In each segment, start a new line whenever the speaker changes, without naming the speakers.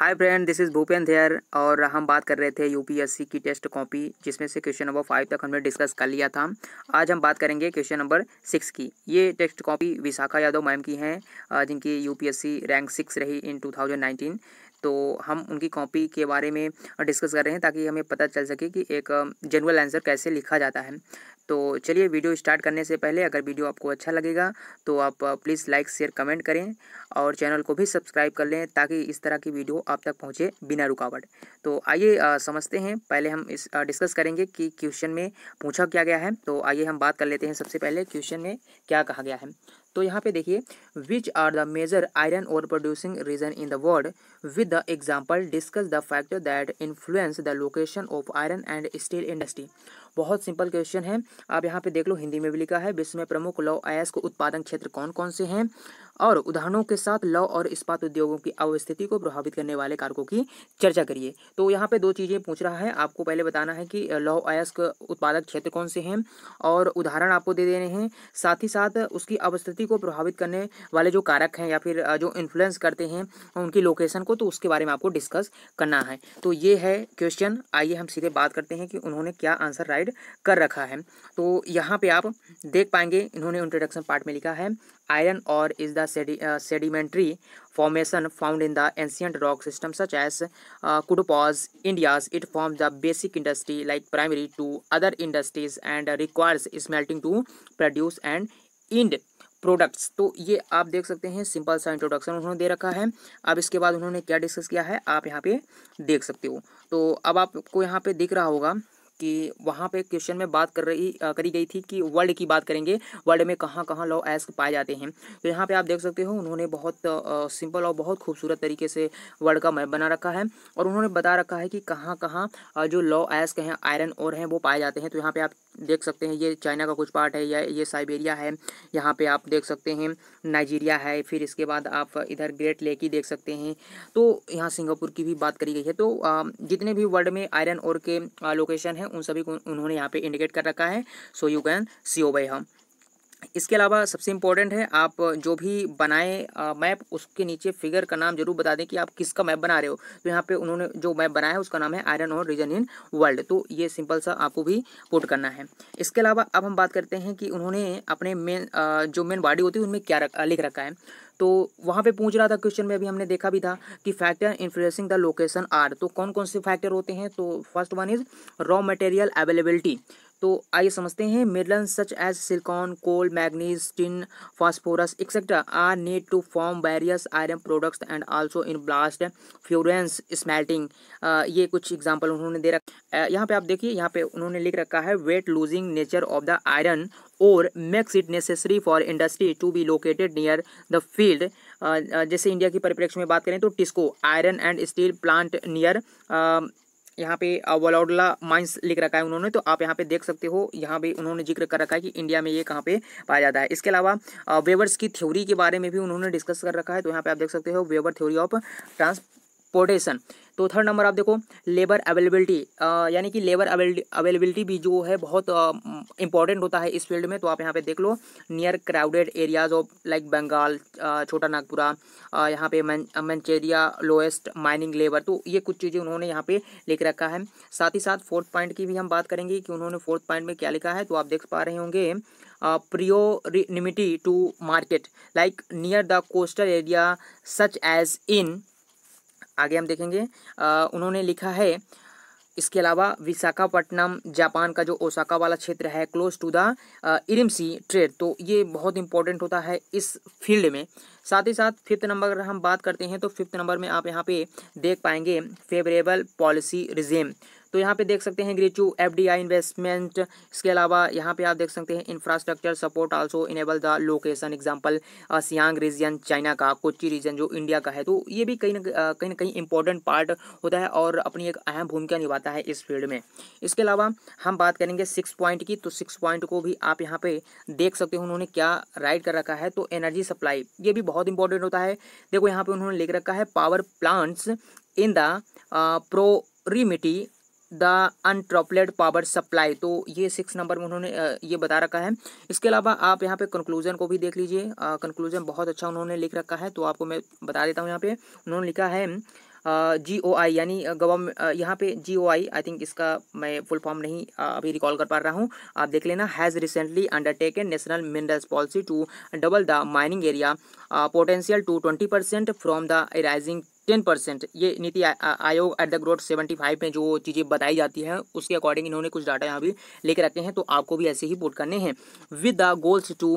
hi friend this is Bhupen here और हम बात कर रहे थे यूपीएससी की टेस्ट कॉपी जिसमें से क्वेश्चन नंबर फाइव तक हमने डिस्कस कर लिया था आज हम बात करेंगे क्वेश्चन नंबर सिक्स की ये test copy Vishakha Yadav ma'am की हैं जिनकी यूपीएससी रैंक सिक्स रही इन 2019 तो हम उनकी कॉपी के बारे में डिस्कस कर रहे हैं ताकि हमें पता चल सके कि एक जनरल आंसर कैसे लिखा जाता है तो चलिए वीडियो स्टार्ट करने से पहले अगर वीडियो आपको अच्छा लगेगा तो आप प्लीज़ लाइक शेयर कमेंट करें और चैनल को भी सब्सक्राइब कर लें ताकि इस तरह की वीडियो आप तक पहुँचे बिना रुकावट तो आइए समझते हैं पहले हम इस डिस्कस करेंगे कि क्वेश्चन में पूछा क्या गया है तो आइए हम बात कर लेते हैं सबसे पहले क्वेश्चन में क्या कहा गया है तो यहाँ पे देखिए which are the major iron ore producing region in the world with the example discuss the factor that influence the location of iron and steel industry बहुत सिंपल क्वेश्चन है आप यहाँ पे देख लो हिंदी में भी लिखा है विश्व में प्रमुख लौ अयस्क को उत्पादन क्षेत्र कौन कौन से हैं और उदाहरणों के साथ लौ और इस्पात उद्योगों की अवस्थिति को प्रभावित करने वाले कारकों की चर्चा करिए तो यहाँ पे दो चीज़ें पूछ रहा है आपको पहले बताना है कि लौ अयस्क उत्पादक क्षेत्र कौन से हैं और उदाहरण आपको दे देने हैं साथ ही साथ उसकी अवस्थिति को प्रभावित करने वाले जो कारक हैं या फिर जो इन्फ्लुएंस करते हैं उनकी लोकेशन को तो उसके बारे में आपको डिस्कस करना है तो ये है क्वेश्चन आइए हम सीधे बात करते हैं कि उन्होंने क्या आंसर राइट प्रोवाइड कर रखा है तो यहाँ पे आप देख पाएंगे इन्होंने इंट्रोडक्शन पार्ट में लिखा है iron ore is the sedimentary formation found in the ancient rock system such as कुडोपॉज India's it form the basic industry like primary to other industries and requires smelting to produce and end products तो ये आप देख सकते हैं simple सा introduction उन्होंने दे रखा है अब इसके बाद उन्होंने क्या डिस्कस किया है आप यहाँ पे देख सकते हो तो अब आपको यहाँ पे दिख रहा होगा कि वहाँ पे क्वेश्चन में बात कर रही आ, करी गई थी कि वर्ल्ड की बात करेंगे वर्ल्ड में कहाँ कहाँ लॉ एस्क पाए जाते हैं तो यहाँ पे आप देख सकते हो उन्होंने बहुत आ, सिंपल और बहुत खूबसूरत तरीके से वर्ल्ड का मैप बना रखा है और उन्होंने बता रखा है कि कहाँ कहाँ जो लॉ एस्क हैं आयरन और हैं वो पाए जाते हैं तो यहाँ पर आप देख सकते हैं ये चाइना का कुछ पार्ट है या ये साइबेरिया है यहाँ पे आप देख सकते हैं नाइजीरिया है फिर इसके बाद आप इधर ग्रेट लेक ही देख सकते हैं तो यहाँ सिंगापुर की भी बात करी गई है तो जितने भी वर्ल्ड में आयरन और के लोकेशन है उन सभी को उन्होंने यहाँ पर इंडिकेट कर रखा है सो यू कैन सी ओ बाई हम इसके अलावा सबसे इम्पोर्टेंट है आप जो भी बनाएं मैप उसके नीचे फिगर का नाम जरूर बता दें कि आप किसका मैप बना रहे हो तो यहाँ पे उन्होंने जो मैप बनाया है उसका नाम है आयरन और रीजन इन वर्ल्ड तो ये सिंपल सा आपको भी पुट करना है इसके अलावा अब हम बात करते हैं कि उन्होंने अपने मेन जो मेन बॉडी होती है उनमें क्या रक, लिख रखा है तो वहाँ पे पूछ रहा था क्वेश्चन में अभी हमने देखा भी था कि factor influencing the location are तो कौन कौन से फैक्टर होते हैं तो first one is raw material availability तो आइए समझते हैं mineral such as silicon coal manganese tin phosphorus etcetera are need to form various iron products and also in blast furnace smelting ये कुछ एग्जाम्पल उन्होंने दे रखा uh, यहाँ पे आप देखिए यहाँ पे उन्होंने लिख रखा है weight losing nature of the iron ore makes it necessary for industry to be located near the field जैसे इंडिया की परिप्रेक्ष्य में बात करें तो TISCO iron and steel plant near यहाँ पे वलौडला माइंस लिख रखा है उन्होंने तो आप यहाँ पे देख सकते हो यहाँ पे उन्होंने जिक्र कर रखा है कि इंडिया में ये कहाँ पे पाया जाता है इसके अलावा वेवर्स की थ्योरी के बारे में भी उन्होंने डिस्कस कर रखा है तो यहाँ पे आप देख सकते हो Weber theory of transportation तो थर्ड नंबर आप देखो लेबर अवेलेबिलिटी यानी कि लेबर अवेलेबिलिटी भी जो है बहुत इंपॉर्टेंट होता है इस फील्ड में तो आप यहाँ पे देख लो near crowded areas of like Bengal Chhota Nagpur यहाँ पे मंचेरिया लोएस्ट माइनिंग लेबर तो ये कुछ चीज़ें उन्होंने यहाँ पे लिख रखा है साथ ही साथ फोर्थ पॉइंट की भी हम बात करेंगे कि उन्होंने फोर्थ पॉइंट में क्या लिखा है तो आप देख पा रहे होंगे proximity to market like near the coastal area such as in आगे हम देखेंगे आ, उन्होंने लिखा है इसके अलावा विशाखापट्टनम जापान का जो ओसाका वाला क्षेत्र है क्लोज टू द इरिमसी ट्रेड तो ये बहुत इंपॉर्टेंट होता है इस फील्ड में साथ ही साथ फिफ्थ नंबर अगर हम बात करते हैं तो फिफ्थ नंबर में आप यहाँ पे देख पाएंगे फेवरेबल पॉलिसी रिजेम तो यहाँ पे देख सकते हैं ग्रेचू आई इन्वेस्टमेंट इसके अलावा यहाँ पे आप देख सकते हैं infrastructure support also enable the location example Siang region China का कोची रीजन जो इंडिया का है तो ये भी कहीं ना कहीं ना कहीं इंपॉर्टेंट पार्ट होता है और अपनी एक अहम भूमिका निभाता है इस फील्ड में इसके अलावा हम बात करेंगे सिक्स पॉइंट की तो सिक्स पॉइंट को भी आप यहाँ पे देख सकते हो उन्होंने क्या राइड कर रखा है तो एनर्जी सप्लाई ये भी बहुत इंपॉर्टेंट होता है देखो यहाँ पे उन्होंने लिख रखा है power plants in the proximity the uninterrupted power supply तो ये सिक्स नंबर में उन्होंने ये बता रखा है इसके अलावा आप यहाँ पे कंक्लूजन को भी देख लीजिए कंक्लूजन बहुत अच्छा उन्होंने लिख रखा है तो आपको मैं बता देता हूँ यहाँ पे उन्होंने लिखा है जी ओ आई यानी गवर्नमेंट यहाँ पे जी ओ आई आई थिंक इसका मैं फुल फॉर्म नहीं अभी रिकॉल कर पा रहा हूँ आप देख लेना has recently undertaken national minerals policy to double the mining area potential to twenty percent from the rising ten percent ये NITI Aayog at the growth seventy five में जो चीज़ें बताई जाती हैं उसके अकॉर्डिंग इन्होंने कुछ डाटा यहाँ भी लेके रखे हैं तो आपको भी ऐसे ही पोर्ट करने हैं with the goals to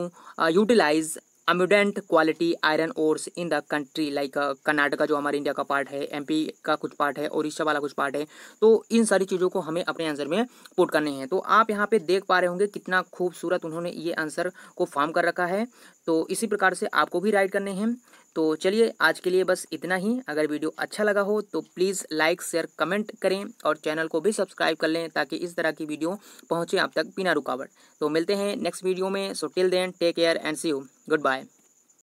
utilize abundant quality iron ores in the country like uh, Karnataka जो हमारे इंडिया का पार्ट है एमपी का कुछ पार्ट है उड़ीसा वाला कुछ पार्ट है तो इन सारी चीज़ों को हमें अपने आंसर में पुट करने हैं तो आप यहाँ पे देख पा रहे होंगे कितना खूबसूरत उन्होंने ये आंसर को फॉर्म कर रखा है तो इसी प्रकार से आपको भी राइट करने हैं तो चलिए आज के लिए बस इतना ही अगर वीडियो अच्छा लगा हो तो प्लीज़ लाइक शेयर कमेंट करें और चैनल को भी सब्सक्राइब कर लें ताकि इस तरह की वीडियो पहुँचे आप तक बिना रुकावट तो मिलते हैं नेक्स्ट वीडियो में so till then take care and see you good bye